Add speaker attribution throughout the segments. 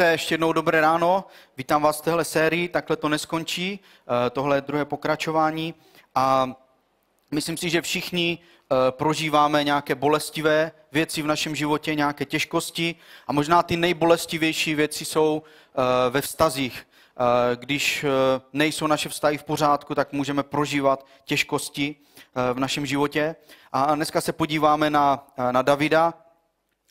Speaker 1: Ještě jednou dobré ráno, vítám vás v téhle sérii, takhle to neskončí, eh, tohle je druhé pokračování a myslím si, že všichni eh, prožíváme nějaké bolestivé věci v našem životě, nějaké těžkosti a možná ty nejbolestivější věci jsou eh, ve vztazích. Když nejsou naše vztahy v pořádku, tak můžeme prožívat těžkosti v našem životě. A dneska se podíváme na, na Davida,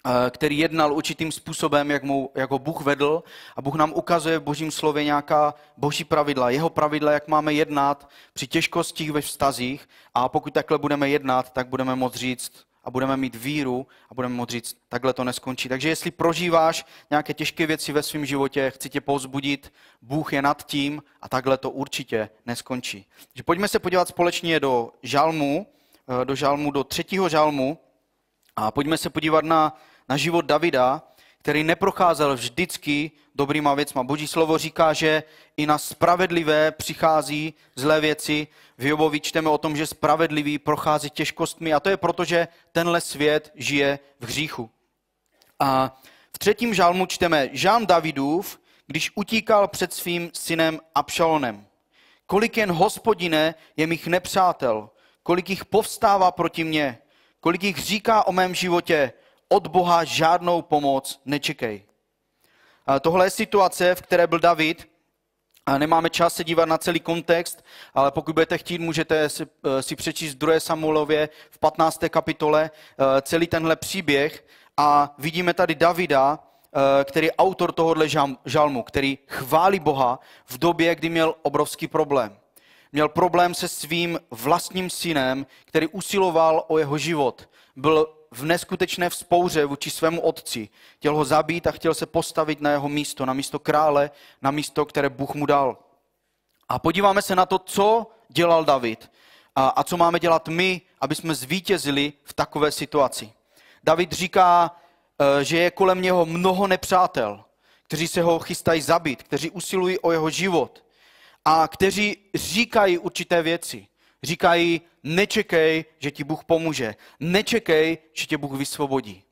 Speaker 1: Eh, který jednal určitým způsobem, jak, mu, jak ho Bůh vedl. A Bůh nám ukazuje v božím slově nějaká boží pravidla, jeho pravidla, jak máme jednat při těžkostích ve vztazích. A pokud takhle budeme jednat, tak budeme moct říct a budeme mít víru a budeme moct říct, takhle to neskončí. Takže jestli prožíváš nějaké těžké věci ve svém životě, chci tě povzbudit, Bůh je nad tím a takhle to určitě neskončí. Takže pojďme se podívat společně do žalmu, eh, do žalmu, do třetího žalmu a pojďme se podívat na na život Davida, který neprocházel vždycky dobrýma věcma. Boží slovo říká, že i na spravedlivé přichází zlé věci. V Jobovi čteme o tom, že spravedlivý prochází těžkostmi a to je proto, že tenhle svět žije v hříchu. A v třetím žálmu čteme Žán Davidův, když utíkal před svým synem Abšalonem. Kolik jen hospodine je mých nepřátel, kolik jich povstává proti mně, kolik jich říká o mém životě, od Boha žádnou pomoc nečekej. Tohle je situace, v které byl David. Nemáme čas se dívat na celý kontext, ale pokud budete chtít, můžete si, eh, si přečíst 2. Samuelově v 15. kapitole eh, celý tenhle příběh. A vidíme tady Davida, eh, který je autor tohohle žalmu, který chválí Boha v době, kdy měl obrovský problém. Měl problém se svým vlastním synem, který usiloval o jeho život. Byl v neskutečné vzpouře vůči svému otci. Chtěl ho zabít a chtěl se postavit na jeho místo, na místo krále, na místo, které Bůh mu dal. A podíváme se na to, co dělal David a, a co máme dělat my, aby jsme zvítězili v takové situaci. David říká, e, že je kolem něho mnoho nepřátel, kteří se ho chystají zabít, kteří usilují o jeho život a kteří říkají určité věci říkají, nečekej, že ti Bůh pomůže. Nečekej, že tě Bůh vysvobodí.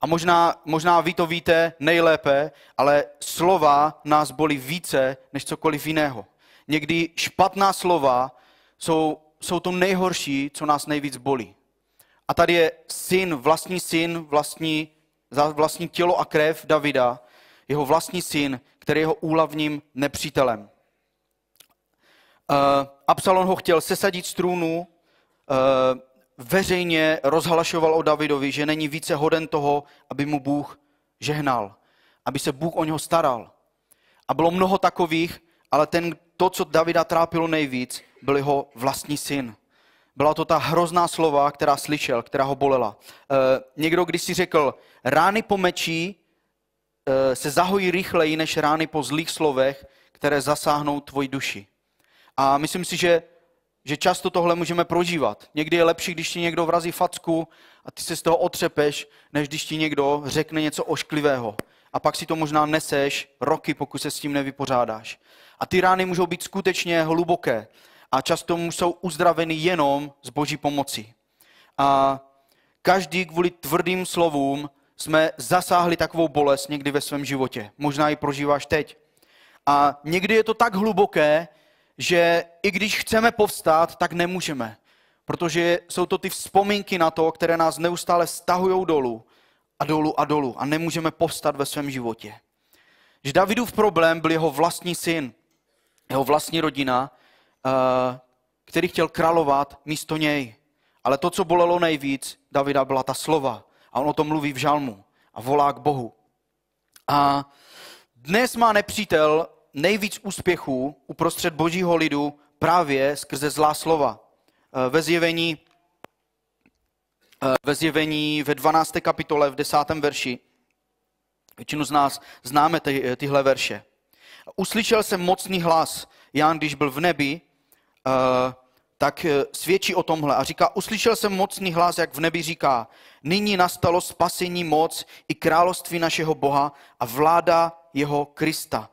Speaker 1: A možná, možná vy to víte nejlépe, ale slova nás bolí více než cokoliv jiného. Někdy špatná slova jsou, jsou to nejhorší, co nás nejvíc bolí. A tady je syn, vlastní syn, vlastní, vlastní tělo a krev Davida, jeho vlastní syn, který je jeho úlavním nepřítelem. Uh, Absalon ho chtěl sesadit z trůnu, eh, veřejně rozhlašoval o Davidovi, že není více hoden toho, aby mu Bůh žehnal, aby se Bůh o něho staral. A bylo mnoho takových, ale ten, to, co Davida trápilo nejvíc, byl jeho vlastní syn. Byla to ta hrozná slova, která slyšel, která ho bolela. E, někdo když si řekl, rány po mečí e, se zahojí rychleji než rány po zlých slovech, které zasáhnou tvoji duši. A myslím si, že, že často tohle můžeme prožívat. Někdy je lepší, když ti někdo vrazí facku a ty se z toho otřepeš, než když ti někdo řekne něco ošklivého. A pak si to možná neseš roky, pokud se s tím nevypořádáš. A ty rány můžou být skutečně hluboké a často jsou uzdraveny jenom z boží pomoci. A každý kvůli tvrdým slovům jsme zasáhli takovou bolest někdy ve svém životě. Možná ji prožíváš teď. A někdy je to tak hluboké, že i když chceme povstát, tak nemůžeme, protože jsou to ty vzpomínky na to, které nás neustále stahují dolů a dolů a dolů a nemůžeme povstat ve svém životě. Že Davidův problém byl jeho vlastní syn, jeho vlastní rodina, eh, který chtěl královat místo něj. Ale to, co bolelo nejvíc Davida, byla ta slova. A on o tom mluví v žalmu a volá k Bohu. A dnes má nepřítel nejvíc úspěchů uprostřed božího lidu právě skrze zlá slova. Eh, eh, ve zjevení, ve zjevení ve 12. kapitole v 10. verši, většinu z nás známe ty, eh, tyhle verše. Uslyšel jsem mocný hlas, Jan, když byl v nebi, tak svědčí o tomhle a říká, uslyšel jsem mocný hlas, jak v nebi říká, nyní nastalo spasení moc i království našeho Boha a vláda jeho Krista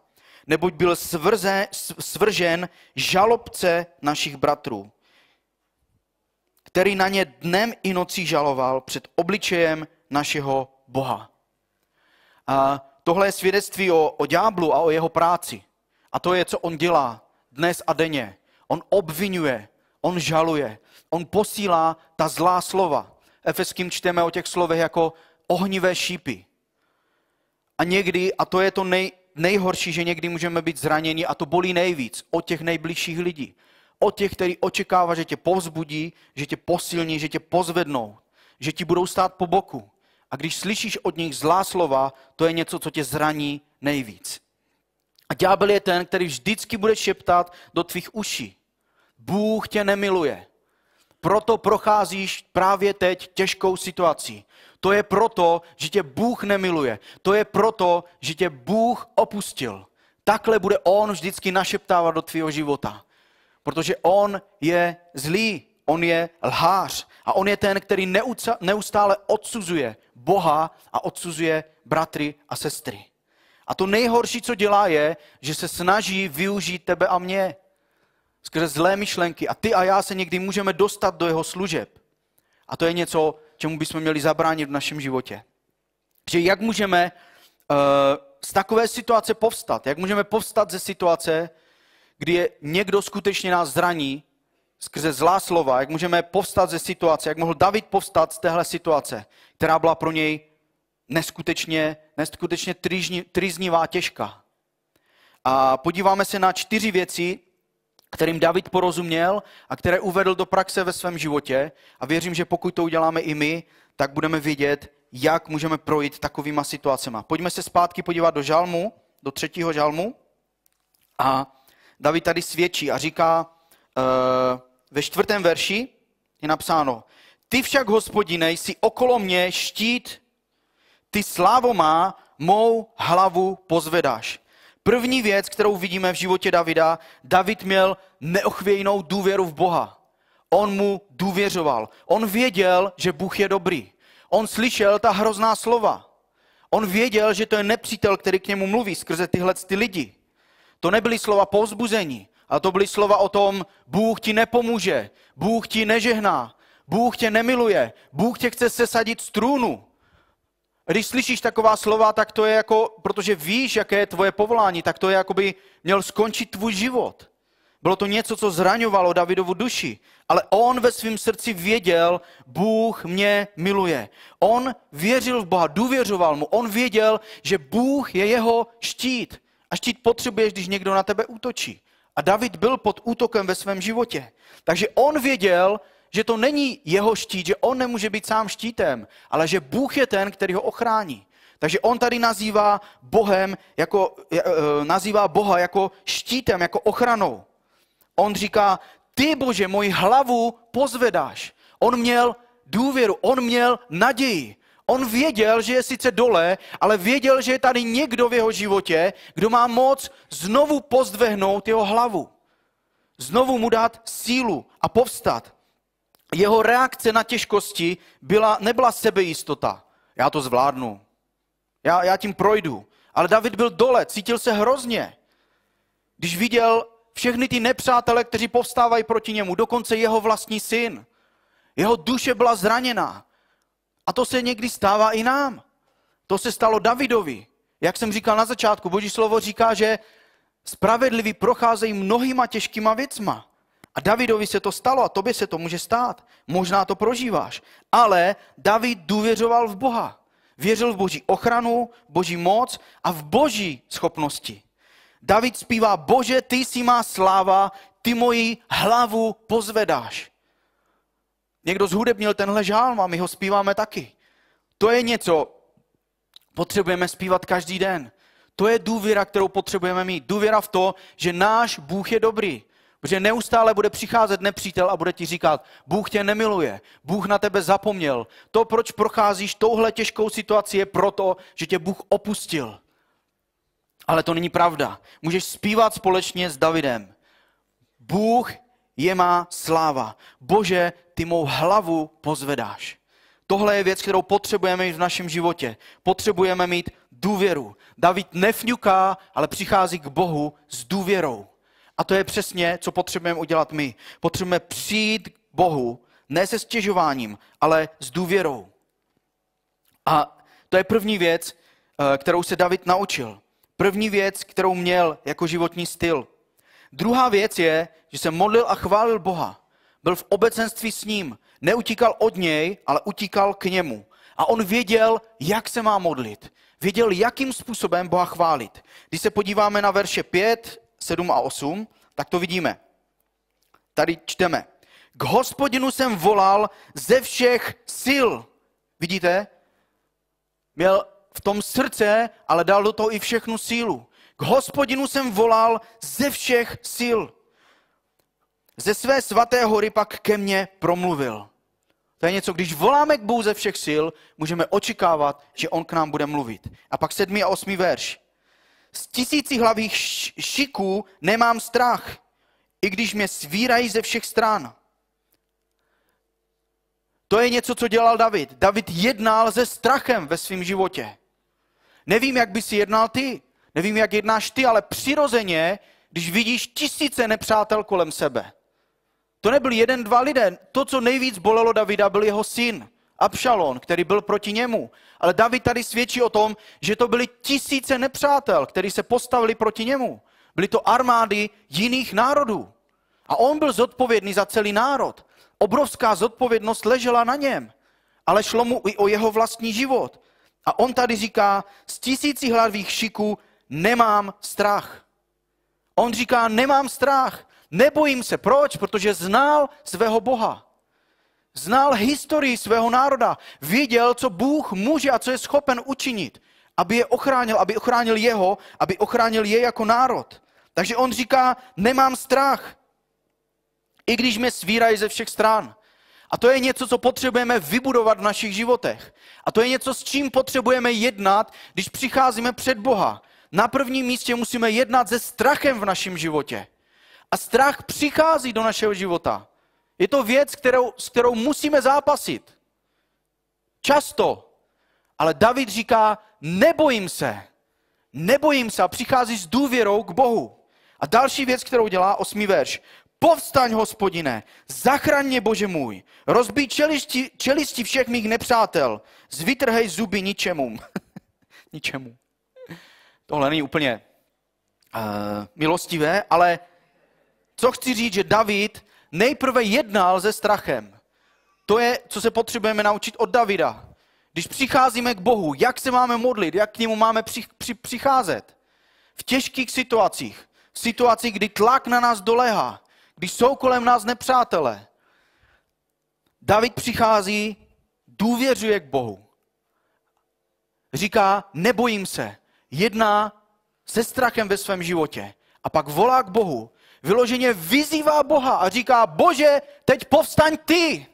Speaker 1: neboť byl svrze, svržen žalobce našich bratrů, který na ně dnem i nocí žaloval před obličejem našeho Boha. A tohle je svědectví o, o ďáblu a o jeho práci. A to je, co on dělá dnes a denně. On obvinuje, on žaluje, on posílá ta zlá slova. Efeským čteme o těch slovech jako ohnivé šípy. A někdy, a to je to nej, nejhorší, že někdy můžeme být zraněni a to bolí nejvíc od těch nejbližších lidí. Od těch, který očekává, že tě povzbudí, že tě posilní, že tě pozvednou, že ti budou stát po boku. A když slyšíš od nich zlá slova, to je něco, co tě zraní nejvíc. A ďábel je ten, který vždycky bude šeptat do tvých uší. Bůh tě nemiluje. Proto procházíš právě teď těžkou situací. To je proto, že tě Bůh nemiluje. To je proto, že tě Bůh opustil. Takhle bude On vždycky našeptávat do tvého života. Protože On je zlý, On je lhář a On je ten, který neustále odsuzuje Boha a odsuzuje bratry a sestry. A to nejhorší, co dělá, je, že se snaží využít tebe a mě skrze zlé myšlenky. A ty a já se někdy můžeme dostat do jeho služeb. A to je něco čemu bychom měli zabránit v našem životě. Že jak můžeme eh, z takové situace povstat? Jak můžeme povstat ze situace, kdy je někdo skutečně nás zraní skrze zlá slova? Jak můžeme povstat ze situace? Jak mohl David povstat z téhle situace, která byla pro něj neskutečně, neskutečně trizní, těžká? A podíváme se na čtyři věci, kterým David porozuměl a které uvedl do praxe ve svém životě. A věřím, že pokud to uděláme i my, tak budeme vidět, jak můžeme projít takovýma situacemi. Pojďme se zpátky podívat do žalmu, do třetího žalmu. A David tady svědčí a říká eh, ve čtvrtém verši, je napsáno, ty však, hospodine, jsi okolo mě štít, ty slávo má, mou hlavu pozvedáš. První věc, kterou vidíme v životě Davida, David měl neochvějnou důvěru v Boha. On mu důvěřoval. On věděl, že Bůh je dobrý. On slyšel ta hrozná slova. On věděl, že to je nepřítel, který k němu mluví skrze tyhle ty lidi. To nebyly slova povzbuzení, ale to byly slova o tom, Bůh ti nepomůže, Bůh ti nežehná, Bůh tě nemiluje, Bůh tě chce sesadit z trůnu. Když slyšíš taková slova, tak to je jako, protože víš, jaké je tvoje povolání, tak to je jako by měl skončit tvůj život. Bylo to něco, co zraňovalo Davidovu duši. Ale on ve svém srdci věděl, Bůh mě miluje. On věřil v Boha, důvěřoval mu. On věděl, že Bůh je jeho štít. A štít potřebuješ, když někdo na tebe útočí. A David byl pod útokem ve svém životě. Takže on věděl, že to není jeho štít, že on nemůže být sám štítem, ale že Bůh je ten, který ho ochrání. Takže on tady nazývá Bohem jako, eh, eh, nazývá Boha jako štítem, jako ochranou. On říká, ty Bože, moji hlavu pozvedáš. On měl důvěru, on měl naději. On věděl, že je sice dole, ale věděl, že je tady někdo v jeho životě, kdo má moc znovu pozdvehnout jeho hlavu. Znovu mu dát sílu a povstat jeho reakce na těžkosti byla, nebyla sebejistota. Já to zvládnu. Já, já tím projdu. Ale David byl dole, cítil se hrozně. Když viděl všechny ty nepřátele, kteří povstávají proti němu, dokonce jeho vlastní syn. Jeho duše byla zraněná. A to se někdy stává i nám. To se stalo Davidovi. Jak jsem říkal na začátku, Boží slovo říká, že spravedliví procházejí mnohýma těžkýma věcma. A Davidovi se to stalo a tobě se to může stát. Možná to prožíváš. Ale David důvěřoval v Boha. Věřil v boží ochranu, boží moc a v boží schopnosti. David zpívá, bože, ty jsi má sláva, ty moji hlavu pozvedáš. Někdo zhudebnil tenhle žál a my ho zpíváme taky. To je něco, potřebujeme zpívat každý den. To je důvěra, kterou potřebujeme mít. Důvěra v to, že náš Bůh je dobrý, Protože neustále bude přicházet nepřítel a bude ti říkat, Bůh tě nemiluje, Bůh na tebe zapomněl. To, proč procházíš touhle těžkou situaci, je proto, že tě Bůh opustil. Ale to není pravda. Můžeš zpívat společně s Davidem. Bůh je má sláva. Bože, ty mou hlavu pozvedáš. Tohle je věc, kterou potřebujeme mít v našem životě. Potřebujeme mít důvěru. David nefňuká, ale přichází k Bohu s důvěrou. A to je přesně, co potřebujeme udělat my. Potřebujeme přijít k Bohu, ne se stěžováním, ale s důvěrou. A to je první věc, eh, kterou se David naučil. První věc, kterou měl jako životní styl. Druhá věc je, že se modlil a chválil Boha. Byl v obecenství s ním. Neutíkal od něj, ale utíkal k němu. A on věděl, jak se má modlit. Věděl, jakým způsobem Boha chválit. Když se podíváme na verše 5 7 a 8, tak to vidíme. Tady čteme. K hospodinu jsem volal ze všech sil. Vidíte? Měl v tom srdce, ale dal do toho i všechnu sílu. K hospodinu jsem volal ze všech sil. Ze své svaté hory pak ke mně promluvil. To je něco, když voláme k Bůh ze všech sil, můžeme očekávat, že On k nám bude mluvit. A pak sedmý a osmý verš. Z tisíci hlavých šiků nemám strach, i když mě svírají ze všech stran. To je něco, co dělal David. David jednal se strachem ve svém životě. Nevím, jak by si jednal ty, nevím, jak jednáš ty, ale přirozeně, když vidíš tisíce nepřátel kolem sebe. To nebyl jeden, dva lidé. To, co nejvíc bolelo Davida, byl jeho syn. Abšalon, který byl proti němu. Ale David tady svědčí o tom, že to byly tisíce nepřátel, kteří se postavili proti němu. Byly to armády jiných národů. A on byl zodpovědný za celý národ. Obrovská zodpovědnost ležela na něm. Ale šlo mu i o jeho vlastní život. A on tady říká, z tisíci hlavých šiků nemám strach. On říká, nemám strach, nebojím se. Proč? Protože znal svého Boha. Znal historii svého národa, viděl, co Bůh může a co je schopen učinit, aby je ochránil, aby ochránil jeho, aby ochránil je jako národ. Takže on říká, nemám strach, i když mě svírají ze všech stran. A to je něco, co potřebujeme vybudovat v našich životech. A to je něco, s čím potřebujeme jednat, když přicházíme před Boha. Na prvním místě musíme jednat se strachem v našem životě. A strach přichází do našeho života. Je to věc, kterou, s kterou musíme zápasit. Často. Ale David říká, nebojím se. Nebojím se a přichází s důvěrou k Bohu. A další věc, kterou dělá, osmý verš. Povstaň, hospodine, zachraň mě, Bože můj. Rozbí čelisti, čelisti všech mých nepřátel. Zvytrhej zuby ničemu. ničemu. Tohle není úplně uh, milostivé, ale co chci říct, že David nejprve jednal se strachem. To je, co se potřebujeme naučit od Davida. Když přicházíme k Bohu, jak se máme modlit, jak k němu máme při, při, přicházet. V těžkých situacích, v situacích, kdy tlak na nás dolehá, když jsou kolem nás nepřátelé. David přichází, důvěřuje k Bohu. Říká, nebojím se, jedná se strachem ve svém životě. A pak volá k Bohu vyloženě vyzývá Boha a říká, bože, teď povstaň ty.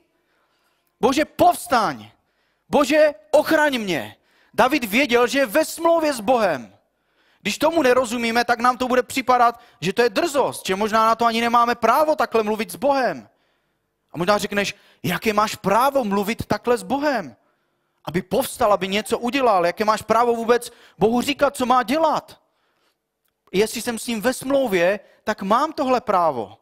Speaker 1: Bože, povstaň. Bože, ochraň mě. David věděl, že je ve smlouvě s Bohem. Když tomu nerozumíme, tak nám to bude připadat, že to je drzost, že možná na to ani nemáme právo takhle mluvit s Bohem. A možná řekneš, jaké máš právo mluvit takhle s Bohem? Aby povstal, aby něco udělal, jaké máš právo vůbec Bohu říkat, co má dělat? jestli jsem s ním ve smlouvě, tak mám tohle právo.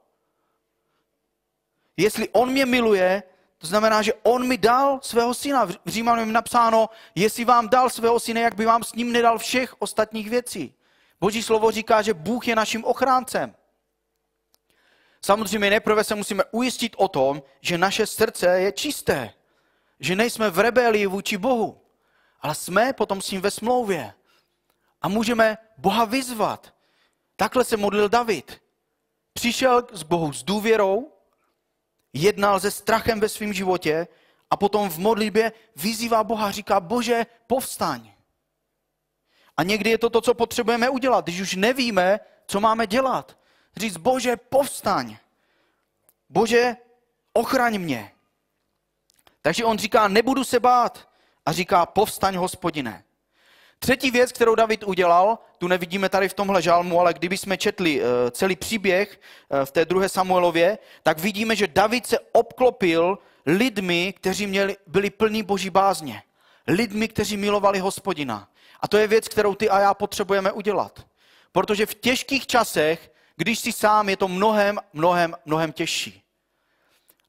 Speaker 1: Jestli on mě miluje, to znamená, že on mi dal svého syna. V Římanům je napsáno, jestli vám dal svého syna, jak by vám s ním nedal všech ostatních věcí. Boží slovo říká, že Bůh je naším ochráncem. Samozřejmě nejprve se musíme ujistit o tom, že naše srdce je čisté, že nejsme v rebelii vůči Bohu, ale jsme potom s ním ve smlouvě. A můžeme Boha vyzvat, Takhle se modlil David. Přišel s Bohu s důvěrou, jednal se strachem ve svém životě a potom v modlitbě vyzývá Boha říká, bože, povstaň. A někdy je to to, co potřebujeme udělat, když už nevíme, co máme dělat. Říct, bože, povstaň. Bože, ochraň mě. Takže on říká, nebudu se bát. A říká, povstaň, hospodine. Třetí věc, kterou David udělal, tu nevidíme tady v tomhle žálmu, ale kdyby jsme četli eh, celý příběh eh, v té druhé Samuelově, tak vidíme, že David se obklopil lidmi, kteří měli, byli plní boží bázně. Lidmi, kteří milovali hospodina. A to je věc, kterou ty a já potřebujeme udělat. Protože v těžkých časech, když jsi sám, je to mnohem, mnohem, mnohem těžší.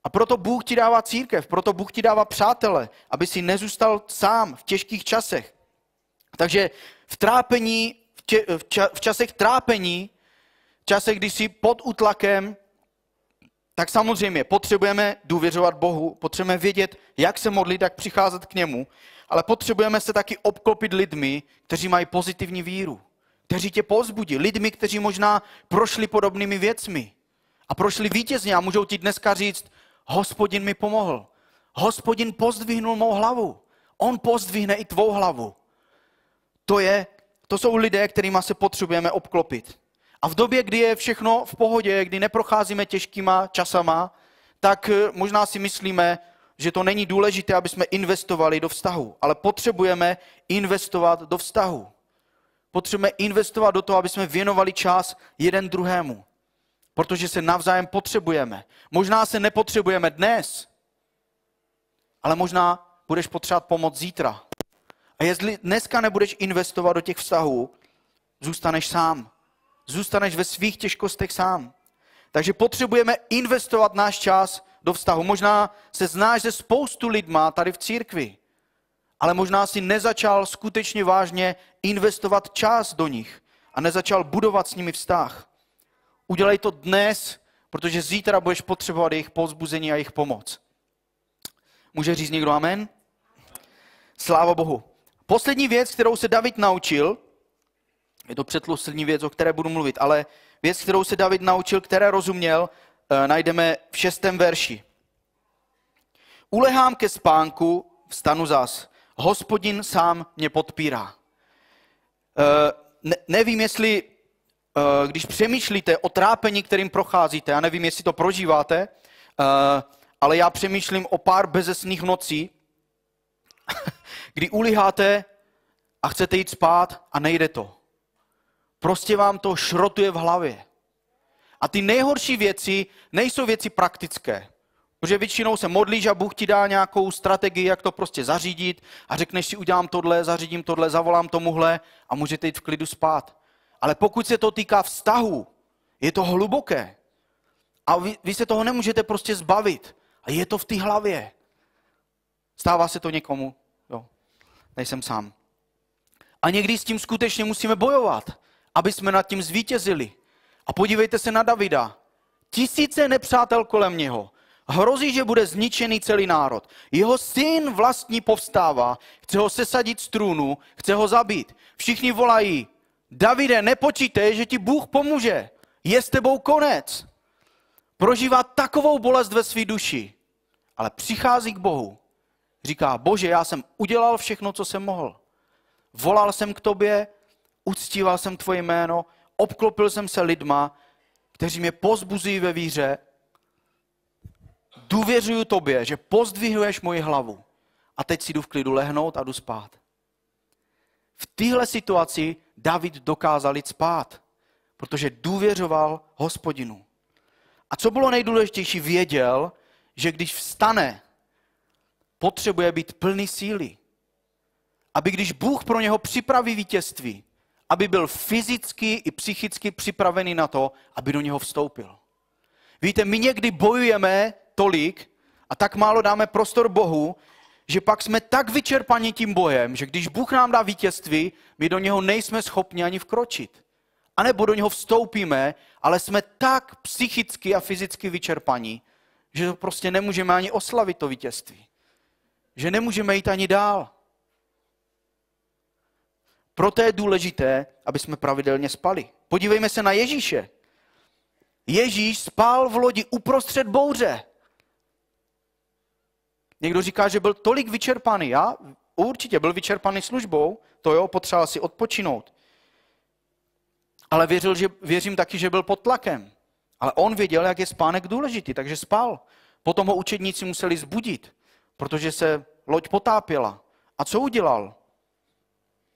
Speaker 1: A proto Bůh ti dává církev, proto Bůh ti dává přátele, aby si nezůstal sám v těžkých časech. Takže v trápení, v, tě, v, ča, v časech trápení, v časech, když jsi pod útlakem, tak samozřejmě potřebujeme důvěřovat Bohu, potřebujeme vědět, jak se modlit, jak přicházet k němu, ale potřebujeme se taky obklopit lidmi, kteří mají pozitivní víru, kteří tě pozbudí, lidmi, kteří možná prošli podobnými věcmi a prošli vítězně a můžou ti dneska říct, hospodin mi pomohl, hospodin pozdvihnul mou hlavu, on pozdvihne i tvou hlavu. To, je, to jsou lidé, kterými se potřebujeme obklopit. A v době, kdy je všechno v pohodě, kdy neprocházíme těžkýma časama, tak eh, možná si myslíme, že to není důležité, aby jsme investovali do vztahu, ale potřebujeme investovat do vztahu. Potřebujeme investovat do toho, aby jsme věnovali čas jeden druhému, protože se navzájem potřebujeme. Možná se nepotřebujeme dnes, ale možná budeš potřebovat pomoc zítra. A jestli dneska nebudeš investovat do těch vztahů, zůstaneš sám. Zůstaneš ve svých těžkostech sám. Takže potřebujeme investovat náš čas do vztahu. Možná se znáš ze spoustu lidma tady v církvi, ale možná si nezačal skutečně vážně investovat čas do nich a nezačal budovat s nimi vztah. Udělej to dnes, protože zítra budeš potřebovat jejich pozbuzení a jejich pomoc. Může říct někdo amen? Sláva Bohu. Poslední věc, kterou se David naučil, je to předposlední věc, o které budu mluvit, ale věc, kterou se David naučil, které rozuměl, eh, najdeme v šestém verši. Ulehám ke spánku, vstanu zas. Hospodin sám mě podpírá. Eh, ne, nevím, jestli eh, když přemýšlíte o trápení, kterým procházíte, já nevím, jestli to prožíváte, ale já přemýšlím o pár bezesných nocí, kdy uliháte a chcete jít spát a nejde to. Prostě vám to šrotuje v hlavě. A ty nejhorší věci nejsou věci praktické. Protože většinou se modlíš a Bůh ti dá nějakou strategii, jak to prostě zařídit a řekneš si, udělám tohle, zařídím tohle, zavolám tomuhle a můžete jít v klidu spát. Ale pokud se to týká vztahu, je to hluboké. A vy, vy se toho nemůžete prostě zbavit. A je to v té hlavě. Stává se to někomu? nejsem sám. A někdy s tím skutečně musíme bojovat, aby jsme nad tím zvítězili. A podívejte se na Davida. Tisíce nepřátel kolem něho. Hrozí, že bude zničený celý národ. Jeho syn vlastní povstává, chce ho sesadit z trůnu, chce ho zabít. Všichni volají, Davide, nepočítej, že ti Bůh pomůže. Je s tebou konec. Prožívá takovou bolest ve své duši, ale přichází k Bohu Říká, bože, já jsem udělal všechno, co jsem mohl. Volal jsem k tobě, uctíval jsem tvoje jméno, obklopil jsem se lidma, kteří mě pozbuzují ve víře, důvěřuju tobě, že pozdvihuješ moji hlavu. A teď si jdu v klidu lehnout a jdu spát. V téhle situaci David dokázal jít spát, protože důvěřoval hospodinu. A co bylo nejdůležitější, věděl, že když vstane potřebuje být plný síly. Aby když Bůh pro něho připraví vítězství, aby byl fyzicky i psychicky připravený na to, aby do něho vstoupil. Víte, my někdy bojujeme tolik a tak málo dáme prostor Bohu, že pak jsme tak vyčerpaní tím bojem, že když Bůh nám dá vítězství, my do něho nejsme schopni ani vkročit. A nebo do něho vstoupíme, ale jsme tak psychicky a fyzicky vyčerpaní, že prostě nemůžeme ani oslavit to vítězství že nemůžeme jít ani dál. Proto je důležité, aby jsme pravidelně spali. Podívejme se na Ježíše. Ježíš spal v lodi uprostřed bouře. Někdo říká, že byl tolik vyčerpaný. Já určitě byl vyčerpaný službou, to jo, potřeboval si odpočinout. Ale věřil, že, věřím taky, že byl pod tlakem. Ale on věděl, jak je spánek důležitý, takže spal. Potom ho učedníci museli zbudit protože se loď potápěla. A co udělal?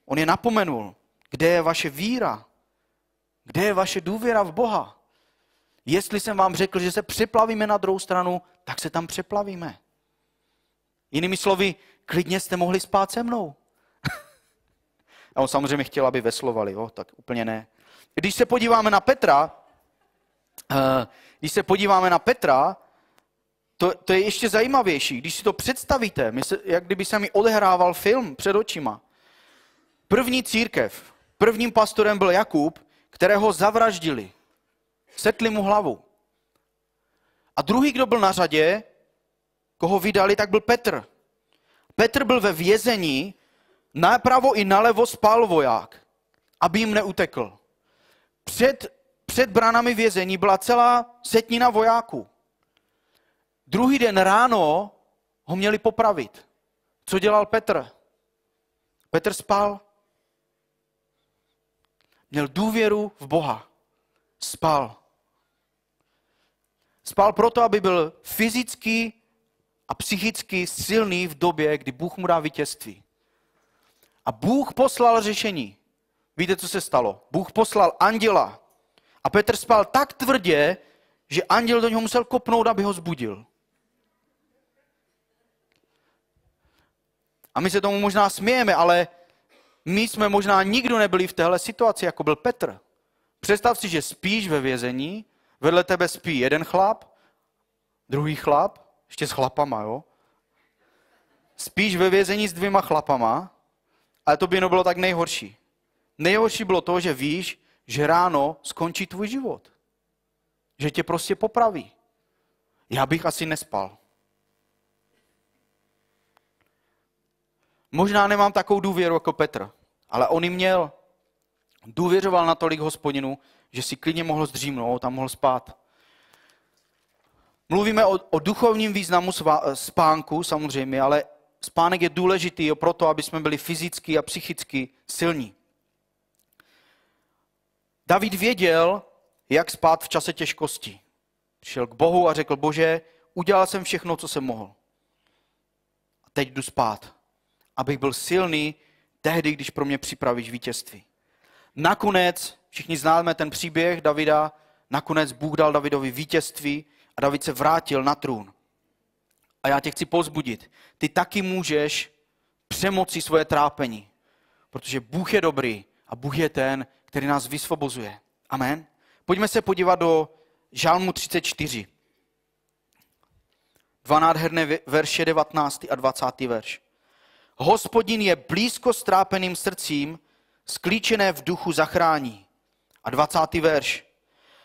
Speaker 1: On je napomenul, kde je vaše víra, kde je vaše důvěra v Boha. Jestli jsem vám řekl, že se přeplavíme na druhou stranu, tak se tam přeplavíme. Jinými slovy, klidně jste mohli spát se mnou. A on samozřejmě chtěl, aby veslovali, jo? tak úplně ne. Když se podíváme na Petra, eh, když se podíváme na Petra, to, to je ještě zajímavější, když si to představíte, se, jak kdyby se mi odehrával film před očima. První církev, prvním pastorem byl Jakub, kterého zavraždili. Setli mu hlavu. A druhý, kdo byl na řadě, koho vydali, tak byl Petr. Petr byl ve vězení, napravo i nalevo spal voják, aby jim neutekl. Před, před branami vězení byla celá setnina vojáků. Druhý den ráno ho měli popravit. Co dělal Petr? Petr spal. Měl důvěru v Boha. Spal. Spal proto, aby byl fyzicky a psychicky silný v době, kdy Bůh mu dá vítězství. A Bůh poslal řešení. Víte, co se stalo? Bůh poslal anděla. A Petr spal tak tvrdě, že anděl do něho musel kopnout, aby ho zbudil. A my se tomu možná smějeme, ale my jsme možná nikdo nebyli v téhle situaci, jako byl Petr. Představ si, že spíš ve vězení, vedle tebe spí jeden chlap, druhý chlap, ještě s chlapama, jo? Spíš ve vězení s dvěma chlapama, ale to by bylo tak nejhorší. Nejhorší bylo to, že víš, že ráno skončí tvůj život. Že tě prostě popraví. Já bych asi nespal. Možná nemám takovou důvěru jako Petr, ale on ji měl. Důvěřoval natolik hospodinu, že si klidně mohl zdřímnout a mohl spát. Mluvíme o, o duchovním významu svá, spánku samozřejmě, ale spánek je důležitý pro to, aby jsme byli fyzicky a psychicky silní. David věděl, jak spát v čase těžkosti. Přišel k Bohu a řekl, bože, udělal jsem všechno, co jsem mohl. A teď jdu spát abych byl silný tehdy, když pro mě připravíš vítězství. Nakonec, všichni známe ten příběh Davida, nakonec Bůh dal Davidovi vítězství a David se vrátil na trůn. A já tě chci pozbudit. Ty taky můžeš přemoci svoje trápení, protože Bůh je dobrý a Bůh je ten, který nás vysvobozuje. Amen. Pojďme se podívat do Žálmu 34. Dva nádherné verše 19. a 20. verš. Hospodin je blízko strápeným srdcím, sklíčené v duchu zachrání. A 20. verš.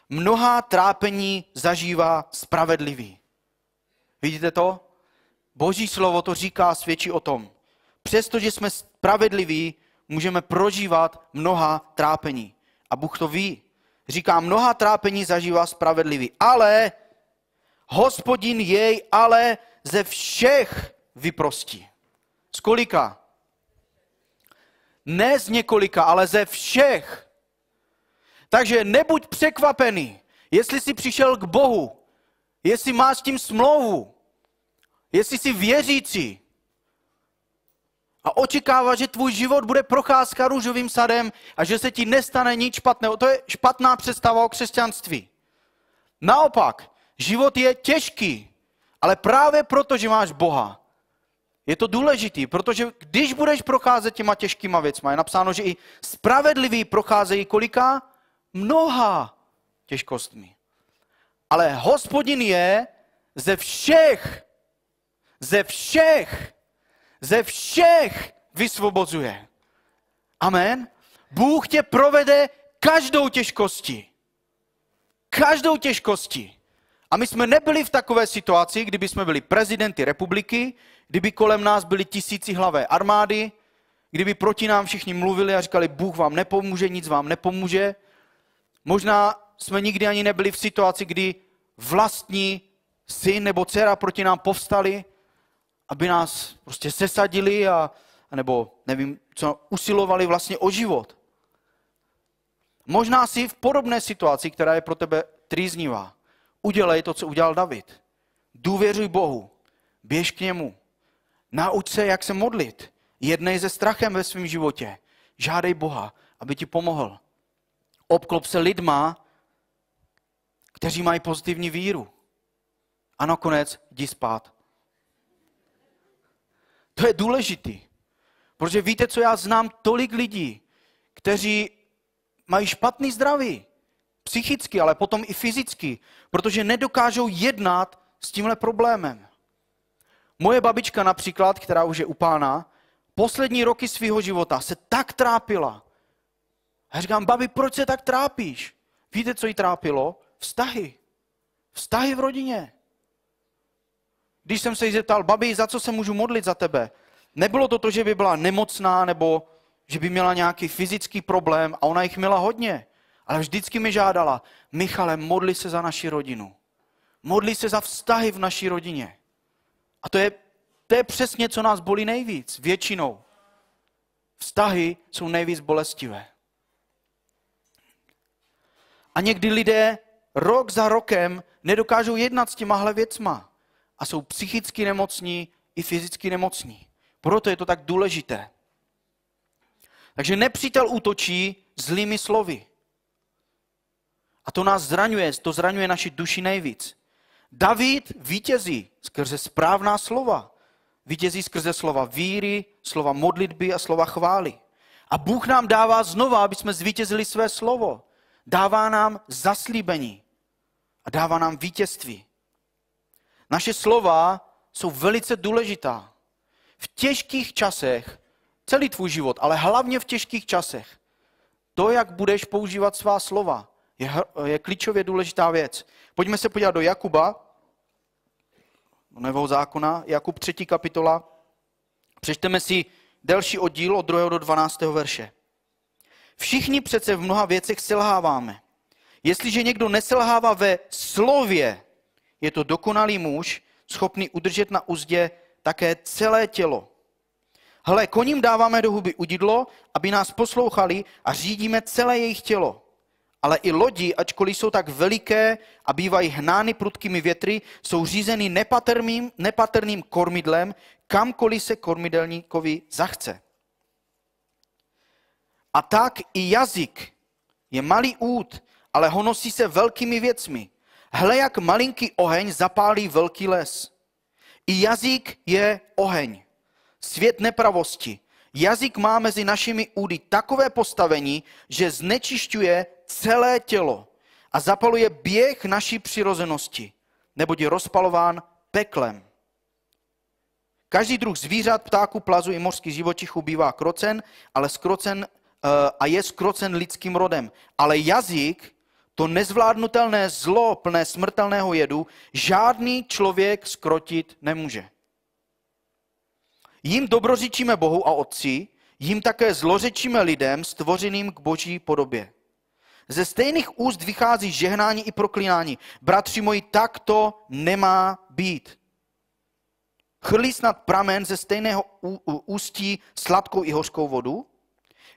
Speaker 1: Mnohá trápení zažívá spravedlivý. Vidíte to? Boží slovo to říká a svědčí o tom. Přestože jsme spravedliví, můžeme prožívat mnoha trápení. A Bůh to ví. Říká, mnoha trápení zažívá spravedlivý. Ale hospodin jej ale ze všech vyprostí. Z kolika? Ne z několika, ale ze všech. Takže nebuď překvapený, jestli jsi přišel k Bohu, jestli máš s tím smlouvu, jestli jsi věřící a očekáváš, že tvůj život bude procházka růžovým sadem a že se ti nestane nic špatného. To je špatná představa o křesťanství. Naopak, život je těžký, ale právě proto, že máš Boha, je to důležitý, protože když budeš procházet těma těžkýma věcma, je napsáno, že i spravedliví procházejí kolika? Mnoha těžkostmi. Ale hospodin je ze všech, ze všech, ze všech vysvobozuje. Amen. Bůh tě provede každou těžkosti, Každou těžkosti. A my jsme nebyli v takové situaci, kdyby jsme byli prezidenty republiky, kdyby kolem nás byly tisíci hlavé armády, kdyby proti nám všichni mluvili a říkali, Bůh vám nepomůže, nic vám nepomůže. Možná jsme nikdy ani nebyli v situaci, kdy vlastní syn nebo dcera proti nám povstali, aby nás prostě sesadili a, nebo nevím, co usilovali vlastně o život. Možná si v podobné situaci, která je pro tebe trýznivá udělej to, co udělal David. Důvěřuj Bohu, běž k němu. Nauč se, jak se modlit. Jednej se strachem ve svém životě. Žádej Boha, aby ti pomohl. Obklop se lidma, kteří mají pozitivní víru. A nakonec jdi spát. To je důležitý. Protože víte, co já znám tolik lidí, kteří mají špatný zdraví psychicky, ale potom i fyzicky, protože nedokážou jednat s tímhle problémem. Moje babička například, která už je upána, poslední roky svého života se tak trápila. A já říkám, babi, proč se tak trápíš? Víte, co jí trápilo? Vztahy. Vztahy v rodině. Když jsem se jí zeptal, babi, za co se můžu modlit za tebe? Nebylo to to, že by byla nemocná nebo že by měla nějaký fyzický problém a ona jich měla hodně. Ale vždycky mi žádala, Michale, modli se za naši rodinu. Modli se za vztahy v naší rodině. A to je, to je přesně, co nás bolí nejvíc, většinou. Vztahy jsou nejvíc bolestivé. A někdy lidé rok za rokem nedokážou jednat s těmahle věcma a jsou psychicky nemocní i fyzicky nemocní. Proto je to tak důležité. Takže nepřítel útočí zlými slovy. A to nás zraňuje, to zraňuje naši duši nejvíc. David vítězí skrze správná slova. Vítězí skrze slova víry, slova modlitby a slova chvály. A Bůh nám dává znova, aby jsme zvítězili své slovo. Dává nám zaslíbení a dává nám vítězství. Naše slova jsou velice důležitá. V těžkých časech, celý tvůj život, ale hlavně v těžkých časech, to, jak budeš používat svá slova, je, je klíčově důležitá věc. Pojďme se podívat do Jakuba, do Nového zákona, Jakub 3. kapitola. Přečteme si delší oddíl od 2. do 12. verše. Všichni přece v mnoha věcech selháváme. Jestliže někdo neselhává ve slově, je to dokonalý muž, schopný udržet na úzdě také celé tělo. Hle, koním dáváme do huby udidlo, aby nás poslouchali a řídíme celé jejich tělo ale i lodi, ačkoliv jsou tak veliké a bývají hnány prudkými větry, jsou řízeny nepatrným, nepatrným kormidlem, kamkoliv se kormidelníkovi zachce. A tak i jazyk je malý út, ale honosí se velkými věcmi. Hle, jak malinký oheň zapálí velký les. I jazyk je oheň, svět nepravosti. Jazyk má mezi našimi údy takové postavení, že znečišťuje celé tělo a zapaluje běh naší přirozenosti, neboť je rozpalován peklem. Každý druh zvířat, ptáku, plazu i mořských živočichů bývá krocen, ale skrocen, eh, a je skrocen lidským rodem. Ale jazyk, to nezvládnutelné zlo plné smrtelného jedu, žádný člověk skrotit nemůže. Jím dobrořičíme Bohu a Otci, jím také zlořečíme lidem stvořeným k boží podobě. Ze stejných úst vychází žehnání i proklínání. Bratři moji, tak to nemá být. Chrlí snad pramen ze stejného ústí sladkou i hořkou vodu?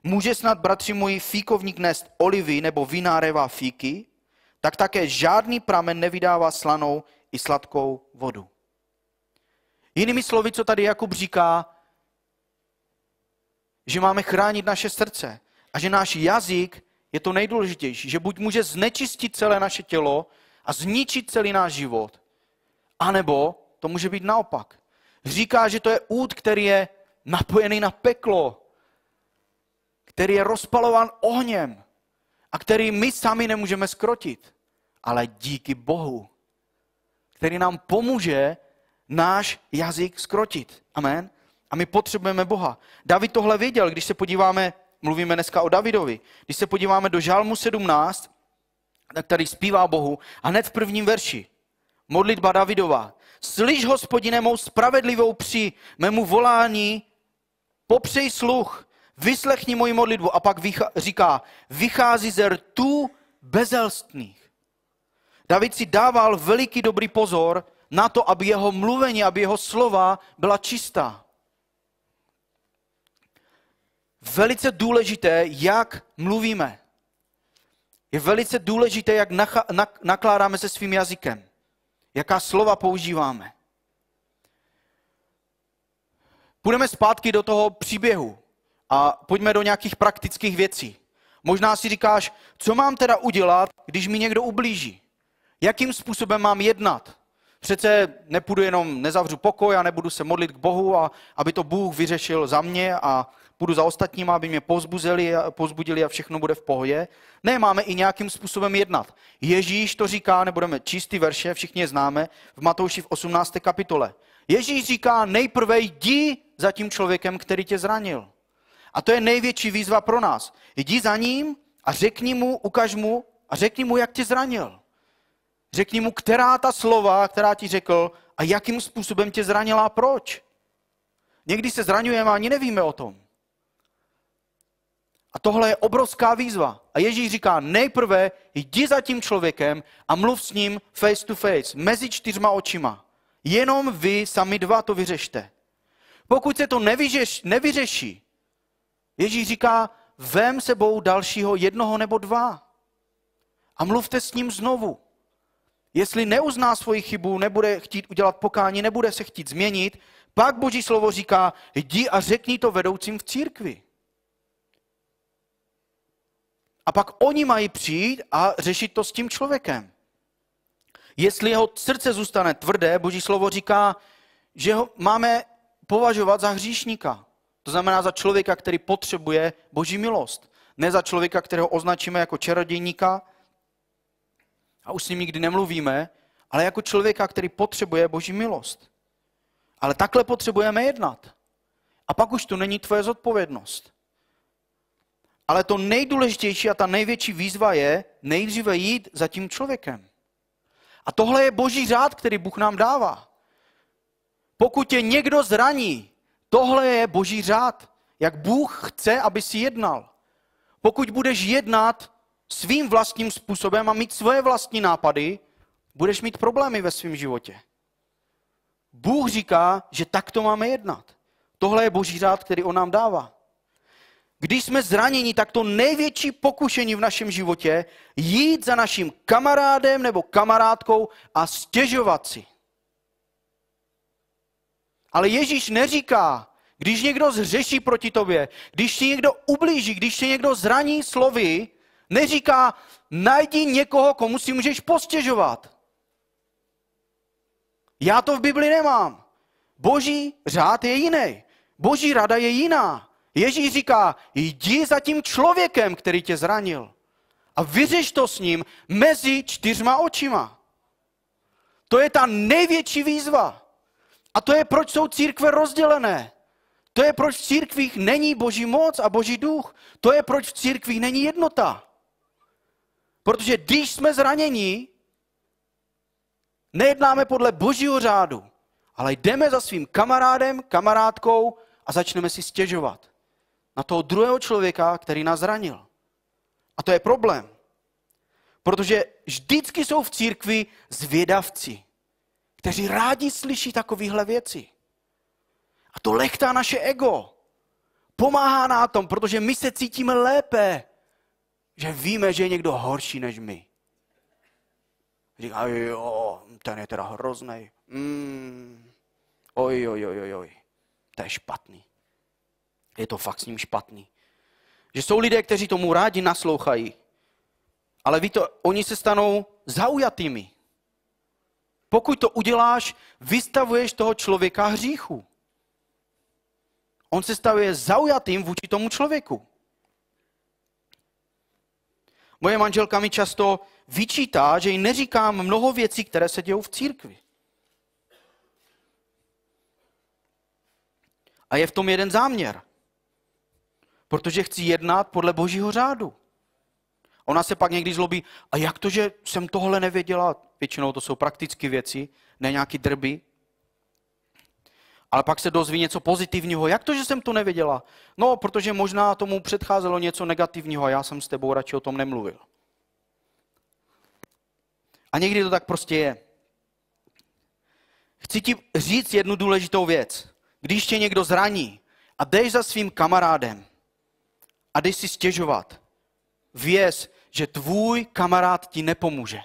Speaker 1: Může snad, bratři moji, fíkovník nést olivy nebo vinárevá fíky? Tak také žádný pramen nevydává slanou i sladkou vodu. Jinými slovy, co tady Jakub říká, že máme chránit naše srdce a že náš jazyk je to nejdůležitější, že buď může znečistit celé naše tělo a zničit celý náš život, anebo to může být naopak. Říká, že to je út, který je napojený na peklo, který je rozpalován ohněm a který my sami nemůžeme skrotit, ale díky Bohu, který nám pomůže náš jazyk skrotit. Amen. A my potřebujeme Boha. David tohle věděl, když se podíváme Mluvíme dneska o Davidovi. Když se podíváme do Žalmu 17, tak tady zpívá Bohu a hned v prvním verši. Modlitba Davidova. Slyš, hospodine, mou spravedlivou při mému volání, popřej sluch, vyslechni moji modlitbu. A pak vychá, říká, vychází ze rtů bezelstných. David si dával veliký dobrý pozor na to, aby jeho mluvení, aby jeho slova byla čistá velice důležité, jak mluvíme. Je velice důležité, jak nakládáme se svým jazykem. Jaká slova používáme. Půjdeme zpátky do toho příběhu a pojďme do nějakých praktických věcí. Možná si říkáš, co mám teda udělat, když mi někdo ublíží? Jakým způsobem mám jednat? Přece nepůjdu jenom, nezavřu pokoj a nebudu se modlit k Bohu, a aby to Bůh vyřešil za mě a půjdu za ostatníma, aby mě pozbuzili pozbudili a všechno bude v pohodě. Ne, máme i nějakým způsobem jednat. Ježíš to říká, nebudeme číst ty verše, všichni je známe, v Matouši v 18. kapitole. Ježíš říká, nejprve jdi za tím člověkem, který tě zranil. A to je největší výzva pro nás. Jdi za ním a řekni mu, ukaž mu a řekni mu, jak tě zranil. Řekni mu, která ta slova, která ti řekl a jakým způsobem tě zranila a proč. Někdy se zraňujeme a ani nevíme o tom. A tohle je obrovská výzva. A Ježíš říká, nejprve jdi za tím člověkem a mluv s ním face to face, mezi čtyřma očima. Jenom vy sami dva to vyřešte. Pokud se to nevyřeš, nevyřeší, Ježíš říká, vem sebou dalšího jednoho nebo dva a mluvte s ním znovu. Jestli neuzná svoji chybu, nebude chtít udělat pokání, nebude se chtít změnit, pak Boží slovo říká, jdi a řekni to vedoucím v církvi a pak oni mají přijít a řešit to s tím člověkem. Jestli jeho srdce zůstane tvrdé, Boží slovo říká, že ho máme považovat za hříšníka. To znamená za člověka, který potřebuje Boží milost. Ne za člověka, kterého označíme jako čarodějníka a už s ním nikdy nemluvíme, ale jako člověka, který potřebuje Boží milost. Ale takhle potřebujeme jednat. A pak už tu není tvoje zodpovědnost. Ale to nejdůležitější a ta největší výzva je nejdříve jít za tím člověkem. A tohle je boží řád, který Bůh nám dává. Pokud tě někdo zraní, tohle je boží řád, jak Bůh chce, aby si jednal. Pokud budeš jednat svým vlastním způsobem a mít svoje vlastní nápady, budeš mít problémy ve svém životě. Bůh říká, že tak to máme jednat. Tohle je boží řád, který on nám dává. Když jsme zraněni, tak to největší pokušení v našem životě jít za naším kamarádem nebo kamarádkou a stěžovat si. Ale Ježíš neříká, když někdo zřeší proti tobě, když ti někdo ublíží, když ti někdo zraní slovy, neříká, najdi někoho, komu si můžeš postěžovat. Já to v Bibli nemám. Boží řád je jiný. Boží rada je jiná. Ježíš říká, jdi za tím člověkem, který tě zranil a vyřeš to s ním mezi čtyřma očima. To je ta největší výzva. A to je, proč jsou církve rozdělené. To je, proč v církvích není boží moc a boží duch. To je, proč v církvích není jednota. Protože když jsme zranění, nejednáme podle božího řádu, ale jdeme za svým kamarádem, kamarádkou a začneme si stěžovat na toho druhého člověka, který nás zranil. A to je problém. Protože vždycky jsou v církvi zvědavci, kteří rádi slyší takovéhle věci. A to lechtá naše ego. Pomáhá na tom, protože my se cítíme lépe, že víme, že je někdo horší než my. Říká, jo, ten je teda hrozný. Mm. Oj, oj, oj, oj, oj, to je špatný je to fakt s ním špatný. Že jsou lidé, kteří tomu rádi naslouchají, ale ví to, oni se stanou zaujatými. Pokud to uděláš, vystavuješ toho člověka hříchu. On se stavuje zaujatým vůči tomu člověku. Moje manželka mi často vyčítá, že jí neříkám mnoho věcí, které se dějou v církvi. A je v tom jeden záměr protože chci jednat podle božího řádu. Ona se pak někdy zlobí, a jak to, že jsem tohle nevěděla? Většinou to jsou praktické věci, ne nějaký drby. Ale pak se dozví něco pozitivního. Jak to, že jsem to nevěděla? No, protože možná tomu předcházelo něco negativního a já jsem s tebou radši o tom nemluvil. A někdy to tak prostě je. Chci ti říct jednu důležitou věc. Když tě někdo zraní a jdeš za svým kamarádem, a dej si stěžovat. Věz, že tvůj kamarád ti nepomůže.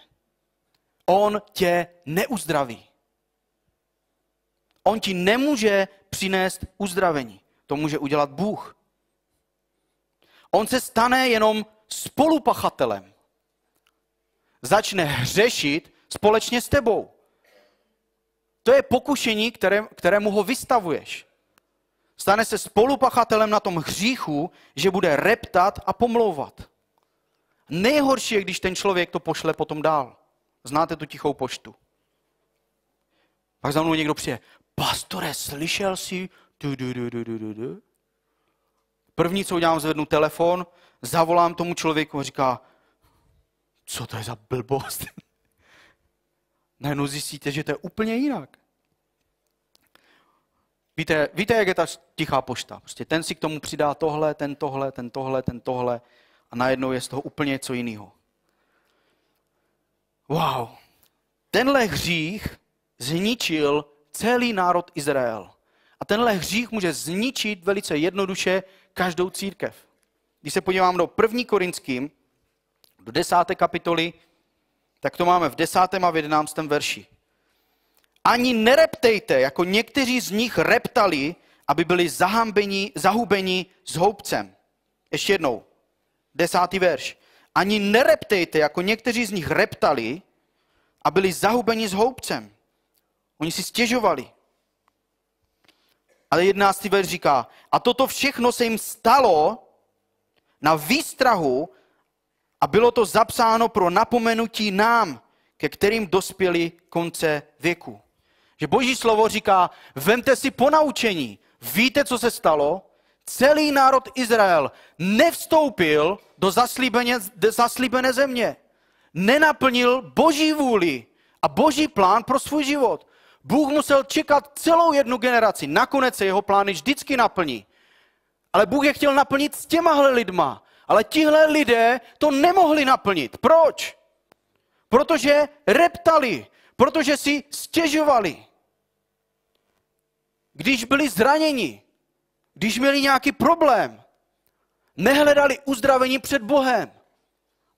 Speaker 1: On tě neuzdraví. On ti nemůže přinést uzdravení. To může udělat Bůh. On se stane jenom spolupachatelem. Začne hřešit společně s tebou. To je pokušení, kterému ho vystavuješ. Stane se spolupachatelem na tom hříchu, že bude reptat a pomlouvat. Nejhorší je, když ten člověk to pošle potom dál. Znáte tu tichou poštu. Pak za mnou někdo přijde. Pastore, slyšel jsi? Du, du, du, du, du, du. První, co udělám, zvednu telefon, zavolám tomu člověku a říká, co to je za blbost? Najednou zjistíte, že to je úplně jinak. Víte, víte, jak je ta tichá pošta. Prostě ten si k tomu přidá tohle, ten tohle, ten tohle, ten tohle a najednou je z toho úplně něco jiného. Wow. Tenhle hřích zničil celý národ Izrael. A tenhle hřích může zničit velice jednoduše každou církev. Když se podívám do 1. Korinským, do 10. kapitoly, tak to máme v 10. a v 11. verši. Ani nereptejte, jako někteří z nich reptali, aby byli zahambeni, zahubeni s houbcem. Ještě jednou, desátý verš. Ani nereptejte, jako někteří z nich reptali a byli zahubeni s houbcem. Oni si stěžovali. Ale jedenáctý verš říká, a toto všechno se jim stalo na výstrahu a bylo to zapsáno pro napomenutí nám, ke kterým dospěli konce věku. Že boží slovo říká, vemte si ponaučení, víte, co se stalo, celý národ Izrael nevstoupil do zaslíbené, zaslíbené země. Nenaplnil boží vůli a boží plán pro svůj život. Bůh musel čekat celou jednu generaci. Nakonec se jeho plány vždycky naplní. Ale Bůh je chtěl naplnit s těmahle lidma. Ale tihle lidé to nemohli naplnit. Proč? Protože reptali, protože si stěžovali když byli zraněni, když měli nějaký problém, nehledali uzdravení před Bohem,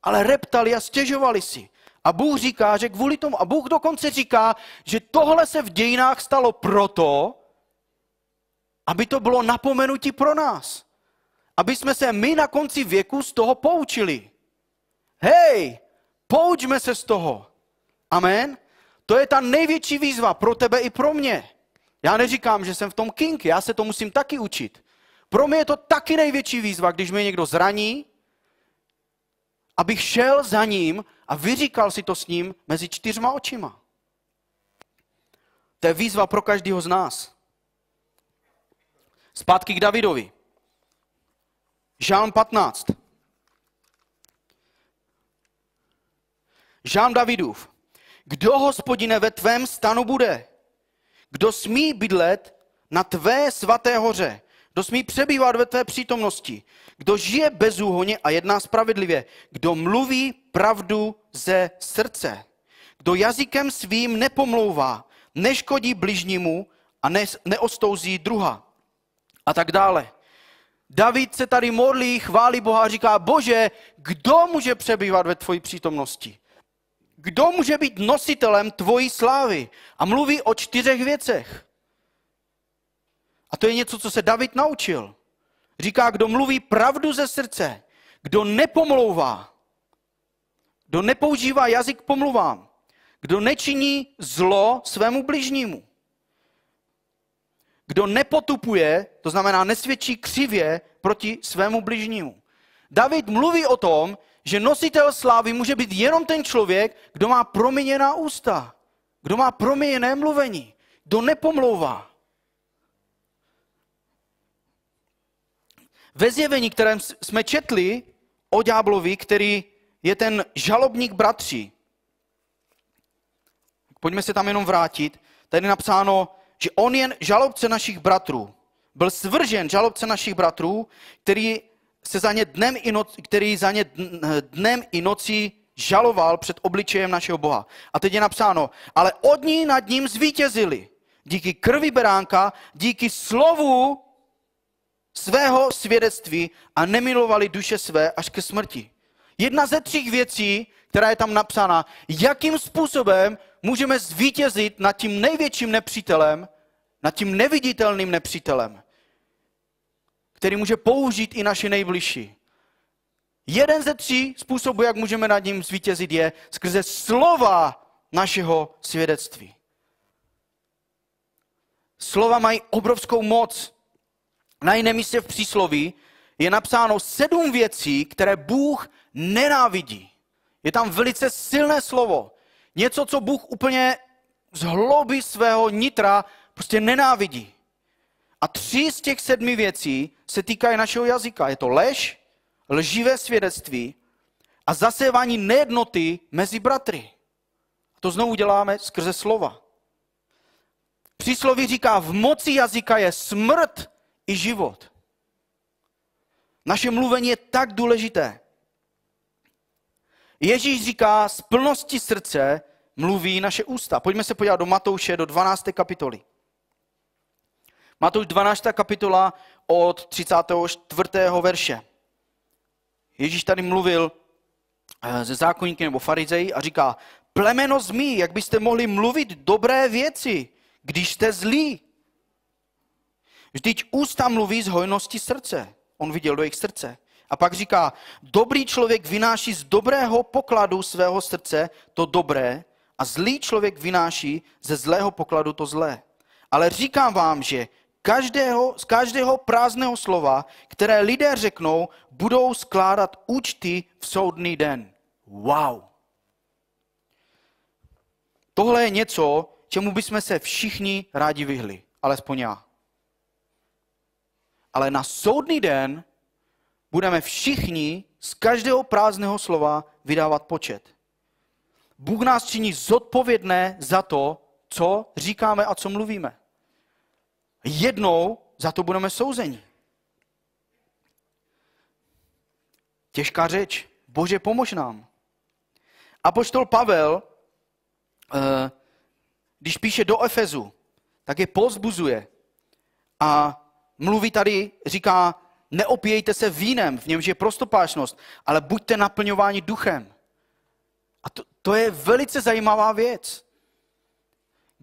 Speaker 1: ale reptali a stěžovali si. A Bůh říká, že kvůli tomu, a Bůh dokonce říká, že tohle se v dějinách stalo proto, aby to bylo napomenutí pro nás. Aby jsme se my na konci věku z toho poučili. Hej, poučme se z toho. Amen. To je ta největší výzva pro tebe i pro mě. Já neříkám, že jsem v tom king, já se to musím taky učit. Pro mě je to taky největší výzva, když mě někdo zraní, abych šel za ním a vyříkal si to s ním mezi čtyřma očima. To je výzva pro každého z nás. Zpátky k Davidovi. Žán 15. Žán Davidův. Kdo hospodine ve tvém stanu bude? kdo smí bydlet na tvé svaté hoře, kdo smí přebývat ve tvé přítomnosti, kdo žije bezúhoně a jedná spravedlivě, kdo mluví pravdu ze srdce, kdo jazykem svým nepomlouvá, neškodí bližnímu a ne, neostouzí druha. A tak dále. David se tady modlí, chválí Boha a říká, bože, kdo může přebývat ve tvoji přítomnosti? kdo může být nositelem tvojí slávy? A mluví o čtyřech věcech. A to je něco, co se David naučil. Říká, kdo mluví pravdu ze srdce, kdo nepomlouvá, kdo nepoužívá jazyk pomluvám, kdo nečiní zlo svému bližnímu, kdo nepotupuje, to znamená nesvědčí křivě proti svému bližnímu. David mluví o tom, že nositel slávy může být jenom ten člověk, kdo má proměněná ústa, kdo má proměněné mluvení, kdo nepomlouvá. Ve zjevení, kterém jsme četli o ďáblovi, který je ten žalobník bratří. Pojďme se tam jenom vrátit. Tady je napsáno, že on jen žalobce našich bratrů. Byl svržen žalobce našich bratrů, který se za ně dnem i noc, který za ně dnem i nocí žaloval před obličejem našeho Boha. A teď je napsáno, ale ní nad ním zvítězili. Díky krvi beránka, díky slovu svého svědectví a nemilovali duše své až ke smrti. Jedna ze třích věcí, která je tam napsána, jakým způsobem můžeme zvítězit nad tím největším nepřítelem, nad tím neviditelným nepřítelem který může použít i naše nejbližší. Jeden ze tří způsobů, jak můžeme nad ním zvítězit, je skrze slova našeho svědectví. Slova mají obrovskou moc. Na jiném místě v přísloví je napsáno sedm věcí, které Bůh nenávidí. Je tam velice silné slovo. Něco, co Bůh úplně z svého nitra prostě nenávidí. A tři z těch sedmi věcí se týká i našeho jazyka. Je to lež, lživé svědectví a zasevání nejednoty mezi bratry. To znovu děláme skrze slova. Přísloví říká, v moci jazyka je smrt i život. Naše mluvení je tak důležité. Ježíš říká, z plnosti srdce mluví naše ústa. Pojďme se podívat do Matouše, do 12. kapitoly. Matouš 12. kapitola od 34. verše. Ježíš tady mluvil ze eh, zákonníky nebo farizeji a říká, plemeno zmí, jak byste mohli mluvit dobré věci, když jste zlí. Vždyť ústa mluví z hojnosti srdce. On viděl do jejich srdce. A pak říká, dobrý člověk vynáší z dobrého pokladu svého srdce to dobré a zlý člověk vynáší ze zlého pokladu to zlé. Ale říkám vám, že každého, z každého prázdného slova, které lidé řeknou, budou skládat účty v soudný den. Wow! Tohle je něco, čemu bychom se všichni rádi vyhli, alespoň já. Ale na soudný den budeme všichni z každého prázdného slova vydávat počet. Bůh nás činí zodpovědné za to, co říkáme a co mluvíme jednou za to budeme souzeni. Těžká řeč. Bože, pomož nám. A poštol Pavel, eh, když píše do Efezu, tak je pozbuzuje a mluví tady, říká, neopějte se vínem, v němž je prostopášnost, ale buďte naplňováni duchem. A to, to je velice zajímavá věc.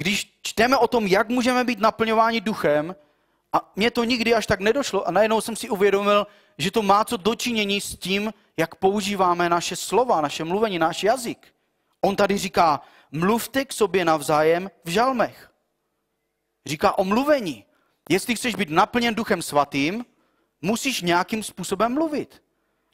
Speaker 1: Když čteme o tom, jak můžeme být naplňováni duchem, a mně to nikdy až tak nedošlo a najednou jsem si uvědomil, že to má co dočinění s tím, jak používáme naše slova, naše mluvení, náš jazyk. On tady říká, mluvte k sobě navzájem v žalmech. Říká o mluvení. Jestli chceš být naplněn duchem svatým, musíš nějakým způsobem mluvit.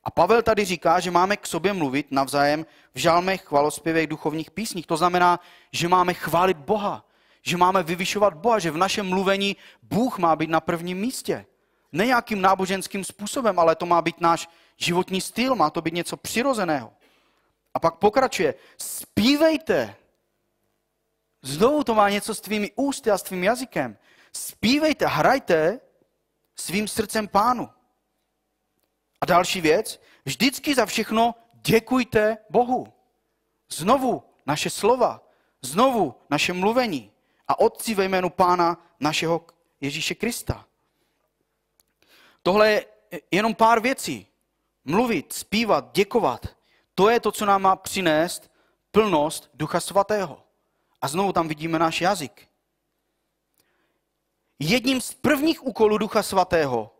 Speaker 1: A Pavel tady říká, že máme k sobě mluvit navzájem v žalmech, chvalospěvech, duchovních písních. To znamená, že máme chválit Boha, že máme vyvyšovat Boha, že v našem mluvení Bůh má být na prvním místě. Ne nějakým náboženským způsobem, ale to má být náš životní styl, má to být něco přirozeného. A pak pokračuje, zpívejte. Znovu to má něco s tvými ústy a s tvým jazykem. Spívejte, hrajte svým srdcem pánu. A další věc, vždycky za všechno děkujte Bohu. Znovu naše slova, znovu naše mluvení a Otci ve jménu Pána našeho Ježíše Krista. Tohle je jenom pár věcí. Mluvit, zpívat, děkovat. To je to, co nám má přinést plnost Ducha Svatého. A znovu tam vidíme náš jazyk. Jedním z prvních úkolů Ducha Svatého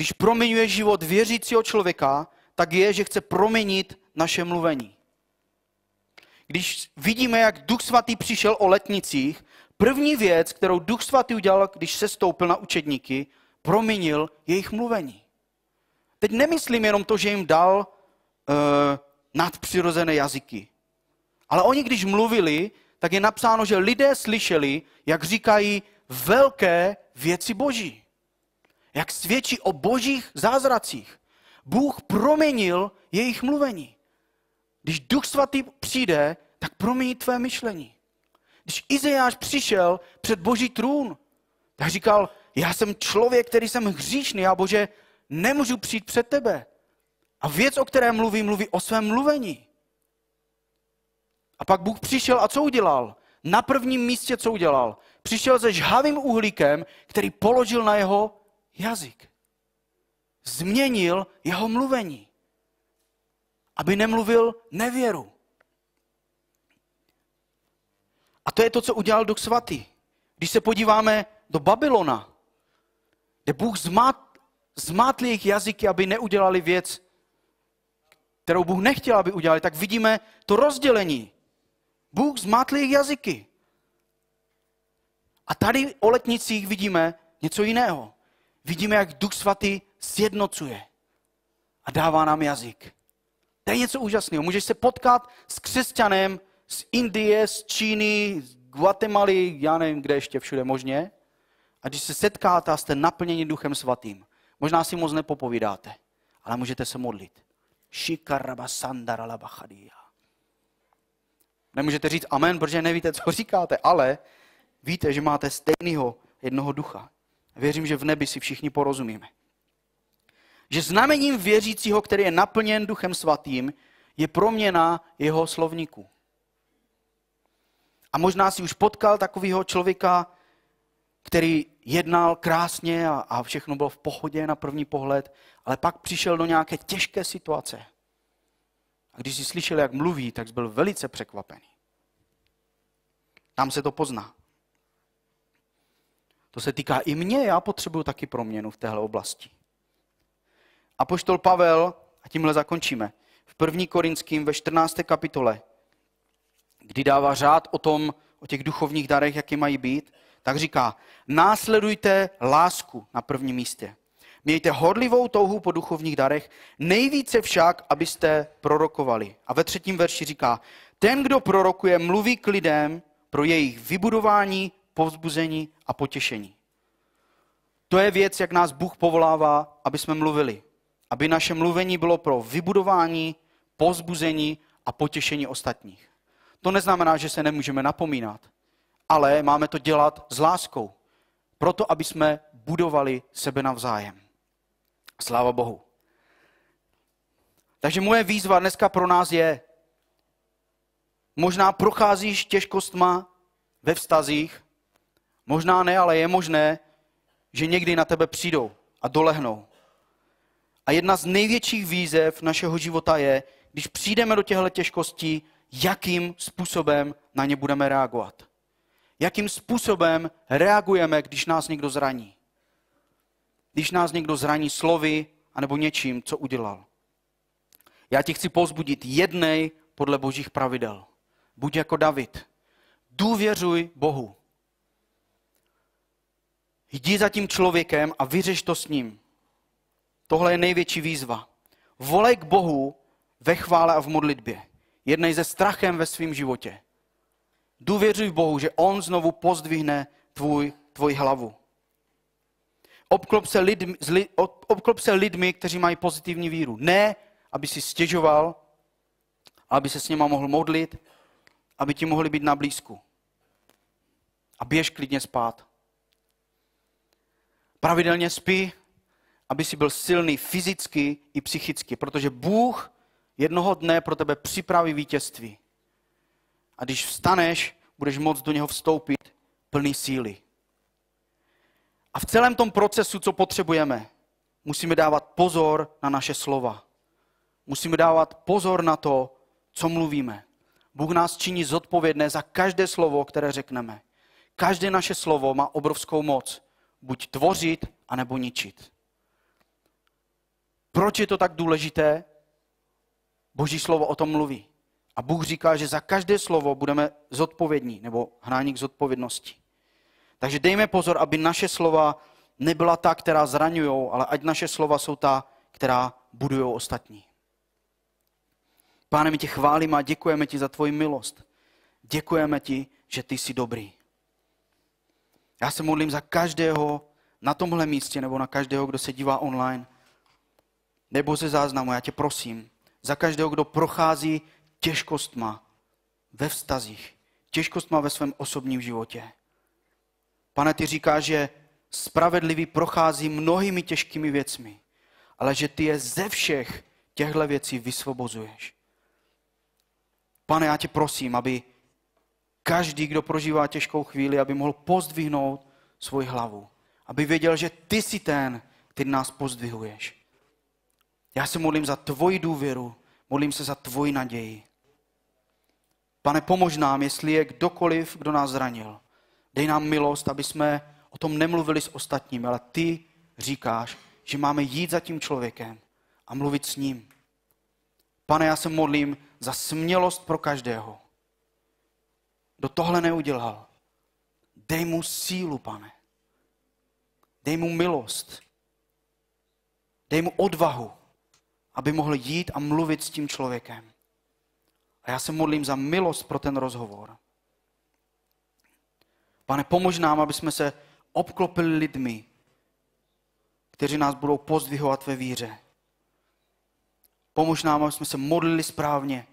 Speaker 1: když proměňuje život věřícího člověka, tak je, že chce proměnit naše mluvení. Když vidíme, jak Duch Svatý přišel o letnicích, první věc, kterou Duch Svatý udělal, když se stoupil na učedníky, proměnil jejich mluvení. Teď nemyslím jenom to, že jim dal uh, nadpřirozené jazyky. Ale oni, když mluvili, tak je napsáno, že lidé slyšeli, jak říkají velké věci Boží jak svědčí o božích zázracích. Bůh proměnil jejich mluvení. Když Duch Svatý přijde, tak promění tvé myšlení. Když Izajáš přišel před boží trůn, tak říkal, já jsem člověk, který jsem hříšný a bože, nemůžu přijít před tebe. A věc, o které mluví, mluví o svém mluvení. A pak Bůh přišel a co udělal? Na prvním místě co udělal? Přišel se žhavým uhlíkem, který položil na jeho jazyk. Změnil jeho mluvení, aby nemluvil nevěru. A to je to, co udělal Duch Svatý. Když se podíváme do Babylona, kde Bůh zmát, zmátl jejich jazyky, aby neudělali věc, kterou Bůh nechtěl, aby udělali, tak vidíme to rozdělení. Bůh zmátl jejich jazyky. A tady o letnicích vidíme něco jiného vidíme, jak Duch Svatý sjednocuje a dává nám jazyk. To je něco úžasného. Můžeš se potkat s křesťanem z Indie, z Číny, z Guatemaly, já nevím, kde ještě všude možně. A když se setkáte a jste naplněni Duchem Svatým, možná si moc nepopovídáte, ale můžete se modlit. Šikaraba sandara Nemůžete říct amen, protože nevíte, co říkáte, ale víte, že máte stejného jednoho ducha. Věřím, že v nebi si všichni porozumíme. Že znamením věřícího, který je naplněn Duchem Svatým, je proměna jeho slovníku. A možná si už potkal takového člověka, který jednal krásně a, a všechno bylo v pohodě na první pohled, ale pak přišel do nějaké těžké situace. A když si slyšel, jak mluví, tak byl velice překvapený. Tam se to pozná. To se týká i mě, já potřebuju taky proměnu v téhle oblasti. A poštol Pavel, a tímhle zakončíme, v 1. Korinským ve 14. kapitole, kdy dává řád o tom, o těch duchovních darech, jaké mají být, tak říká, následujte lásku na prvním místě. Mějte horlivou touhu po duchovních darech, nejvíce však, abyste prorokovali. A ve třetím verši říká, ten, kdo prorokuje, mluví k lidem pro jejich vybudování, povzbuzení a potěšení. To je věc, jak nás Bůh povolává, aby jsme mluvili. Aby naše mluvení bylo pro vybudování, povzbuzení a potěšení ostatních. To neznamená, že se nemůžeme napomínat, ale máme to dělat s láskou. Proto, aby jsme budovali sebe navzájem. Sláva Bohu. Takže moje výzva dneska pro nás je, možná procházíš těžkostma ve vztazích, Možná ne, ale je možné, že někdy na tebe přijdou a dolehnou. A jedna z největších výzev našeho života je, když přijdeme do těchto těžkostí, jakým způsobem na ně budeme reagovat. Jakým způsobem reagujeme, když nás někdo zraní. Když nás někdo zraní slovy anebo něčím, co udělal. Já ti chci pozbudit jednej podle božích pravidel. Buď jako David. Důvěřuj Bohu. Jdi za tím člověkem a vyřeš to s ním. Tohle je největší výzva. Volej k Bohu ve chvále a v modlitbě. Jednej se strachem ve svém životě. Důvěřuj Bohu, že On znovu pozdvihne tvůj, tvoji hlavu. Obklop se, lidmi, zli, obklop se lidmi, kteří mají pozitivní víru. Ne, aby si stěžoval, aby se s něma mohl modlit, aby ti mohli být na blízku. A běž klidně spát. Pravidelně spí, aby si byl silný fyzicky i psychicky, protože Bůh jednoho dne pro tebe připraví vítězství. A když vstaneš, budeš moc do něho vstoupit plný síly. A v celém tom procesu, co potřebujeme, musíme dávat pozor na naše slova. Musíme dávat pozor na to, co mluvíme. Bůh nás činí zodpovědné za každé slovo, které řekneme. Každé naše slovo má obrovskou moc buď tvořit, anebo ničit. Proč je to tak důležité? Boží slovo o tom mluví. A Bůh říká, že za každé slovo budeme zodpovědní, nebo hráni k zodpovědnosti. Takže dejme pozor, aby naše slova nebyla ta, která zraňují, ale ať naše slova jsou ta, která budují ostatní. Páne, my tě chválíme a děkujeme ti za tvoji milost. Děkujeme ti, že ty jsi dobrý. Já se modlím za každého na tomhle místě nebo na každého, kdo se dívá online. Nebo ze záznamu, já tě prosím, za každého, kdo prochází těžkostma ve vztazích, těžkostma ve svém osobním životě. Pane, ty říkáš, že spravedlivý prochází mnohými těžkými věcmi, ale že ty je ze všech těchto věcí vysvobozuješ. Pane, já tě prosím, aby každý, kdo prožívá těžkou chvíli, aby mohl pozdvihnout svoji hlavu. Aby věděl, že ty jsi ten, který nás pozdvihuješ. Já se modlím za tvoji důvěru, modlím se za tvoji naději. Pane, pomož nám, jestli je kdokoliv, kdo nás zranil. Dej nám milost, aby jsme o tom nemluvili s ostatními, ale ty říkáš, že máme jít za tím člověkem a mluvit s ním. Pane, já se modlím za smělost pro každého kdo tohle neudělal, dej mu sílu, pane. Dej mu milost. Dej mu odvahu, aby mohl jít a mluvit s tím člověkem. A já se modlím za milost pro ten rozhovor. Pane, pomož nám, aby jsme se obklopili lidmi, kteří nás budou pozdvihovat ve víře. Pomož nám, aby jsme se modlili správně,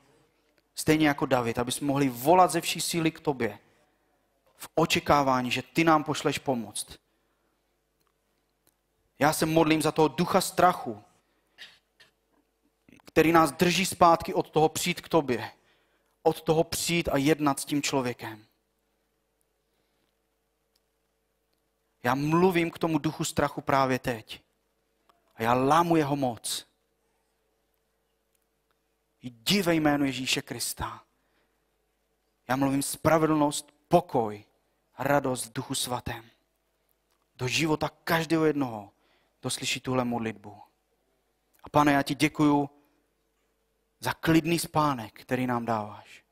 Speaker 1: Stejně jako David, aby jsme mohli volat ze vší síly k tobě v očekávání, že ty nám pošleš pomoc. Já se modlím za toho ducha strachu, který nás drží zpátky od toho přijít k tobě, od toho přijít a jednat s tím člověkem. Já mluvím k tomu duchu strachu právě teď. A já lámu jeho moc. Jdi ve jménu Ježíše Krista. Já mluvím spravedlnost, pokoj, radost Duchu Svatém. Do života každého jednoho, kdo slyší tuhle modlitbu. A pane, já ti děkuju za klidný spánek, který nám dáváš.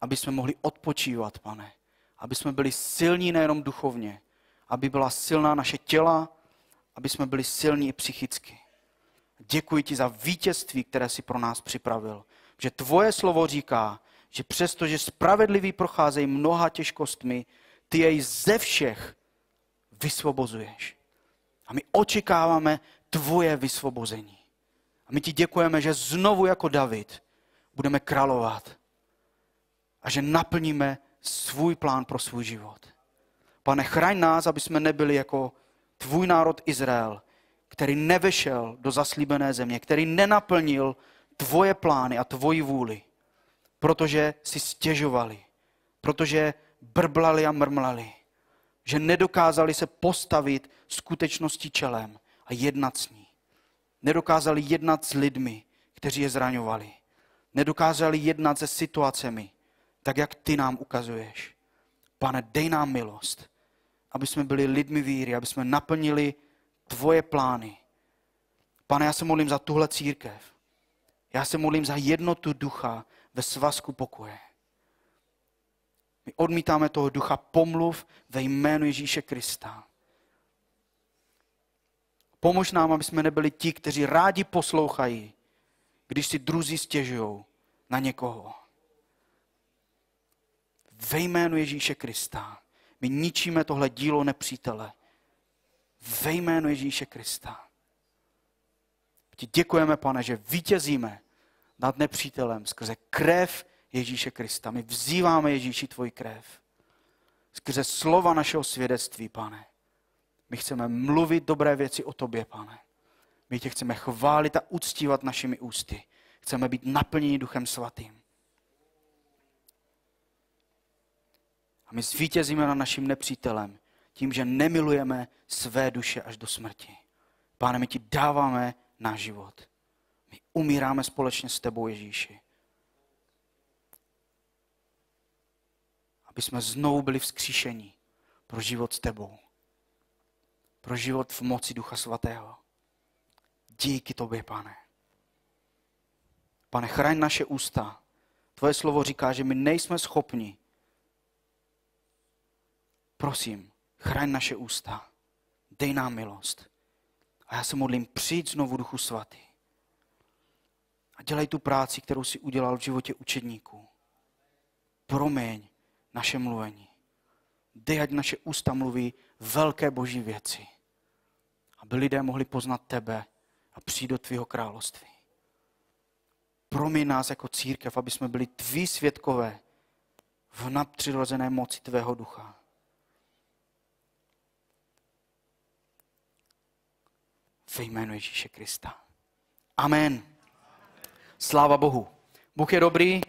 Speaker 1: Aby jsme mohli odpočívat, pane. Aby jsme byli silní nejenom duchovně, aby byla silná naše těla, aby jsme byli silní i psychicky děkuji ti za vítězství, které si pro nás připravil. Že tvoje slovo říká, že přestože spravedliví procházejí mnoha těžkostmi, ty jej ze všech vysvobozuješ. A my očekáváme tvoje vysvobození. A my ti děkujeme, že znovu jako David budeme královat a že naplníme svůj plán pro svůj život. Pane, chraň nás, aby jsme nebyli jako tvůj národ Izrael, který nevešel do zaslíbené země, který nenaplnil tvoje plány a tvoji vůli, protože si stěžovali, protože brblali a mrmlali, že nedokázali se postavit skutečnosti čelem a jednat s ní. Nedokázali jednat s lidmi, kteří je zraňovali. Nedokázali jednat se situacemi, tak jak ty nám ukazuješ. Pane, dej nám milost, aby jsme byli lidmi víry, aby jsme naplnili tvoje plány. Pane, já se modlím za tuhle církev. Já se modlím za jednotu ducha ve svazku pokoje. My odmítáme toho ducha pomluv ve jménu Ježíše Krista. Pomož nám, aby jsme nebyli ti, kteří rádi poslouchají, když si druzí stěžují na někoho. Ve jménu Ježíše Krista my ničíme tohle dílo nepřítele ve jménu Ježíše Krista. Ti děkujeme, pane, že vítězíme nad nepřítelem skrze krev Ježíše Krista. My vzýváme Ježíši tvoji krev. Skrze slova našeho svědectví, pane. My chceme mluvit dobré věci o tobě, pane. My tě chceme chválit a uctívat našimi ústy. Chceme být naplněni Duchem Svatým. A my zvítězíme nad naším nepřítelem, tím, že nemilujeme své duše až do smrti. Páne, my ti dáváme náš život. My umíráme společně s tebou, Ježíši. Aby jsme znovu byli vzkříšení pro život s tebou. Pro život v moci Ducha Svatého. Díky tobě, pane. Pane, chraň naše ústa. Tvoje slovo říká, že my nejsme schopni. Prosím, Chraň naše ústa. Dej nám milost. A já se modlím, přijď znovu Duchu Svatý. A dělej tu práci, kterou si udělal v životě učedníků. Promiň naše mluvení. Dej, ať naše ústa mluví velké boží věci. Aby lidé mohli poznat tebe a přijít do tvého království. Promiň nás jako církev, aby jsme byli tví světkové v nadpřirozené moci tvého ducha. ve jménu Ježíše Krista. Amen. Sláva Bohu. Bůh je dobrý.